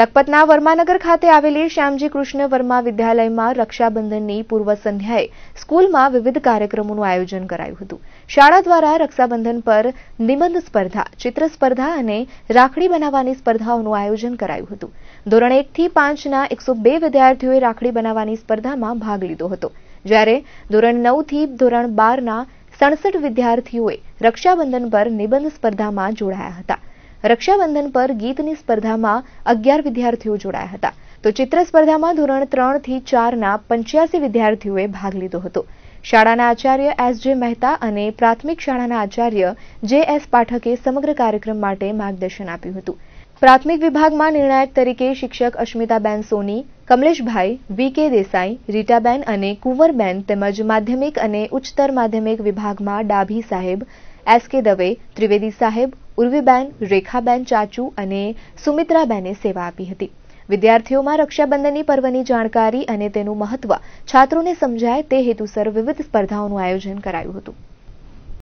લખપતના વર્માનગર ખાતે આવેલી શ્યામજી કૃષ્ણ વર્મા વિદ્યાલયમાં રક્ષાબંધનની પૂર્વ સંધ્યાએ સ્કૂલમાં વિવિધ કાર્યક્રમોનું આયોજન કરાયું હતું શાળા દ્વારા રક્ષાબંધન પર નિબંધ સ્પર્ધા ચિત્ર સ્પર્ધા અને રાખડી બનાવવાની સ્પર્ધાઓનું આયોજન કરાયું હતું ધોરણ એકથી પાંચના એકસો બે વિદ્યાર્થીઓએ રાખડી બનાવવાની સ્પર્ધામાં ભાગ લીધો હતો જ્યારે ધોરણ નવથી ધોરણ બારના સડસઠ વિદ્યાર્થીઓએ રક્ષાબંધન પર નિબંધ સ્પર્ધામાં જોડાયા હતા રક્ષાબંધન પર ગીતની સ્પર્ધામાં અગિયાર વિદ્યાર્થીઓ જોડાયા હતા તો ચિત્ર સ્પર્ધામાં ધોરણ ત્રણ થી ચારના પંચ્યાસી વિદ્યાર્થીઓએ ભાગ લીધો હતો શાળાના આચાર્ય એસ જે મહેતા અને પ્રાથમિક શાળાના આચાર્ય જે એસ પાઠકે સમગ્ર કાર્યક્રમ માટે માર્ગદર્શન આપ્યું હતું પ્રાથમિક વિભાગમાં નિર્ણાયક તરીકે શિક્ષક અશ્મિતાબેન સોની કમલેશભાઈ વી કે દેસાઈ રીટાબેન અને કુંવરબેન તેમજ માધ્યમિક અને ઉચ્ચતર માધ્યમિક વિભાગમાં ડાભી સાહેબ એસ કે દવે ત્રિવેદી સાહેબ ઉર્વીબેન રેખાબેન ચાચુ અને સુમિત્રાબેને સેવા આપી હતી વિદ્યાર્થીઓમાં રક્ષાબંધનની પર્વની જાણકારી અને તેનું મહત્વ છાત્રોને સમજાય તે હેતુસર વિવિધ સ્પર્ધાઓનું આયોજન કરાયું હતું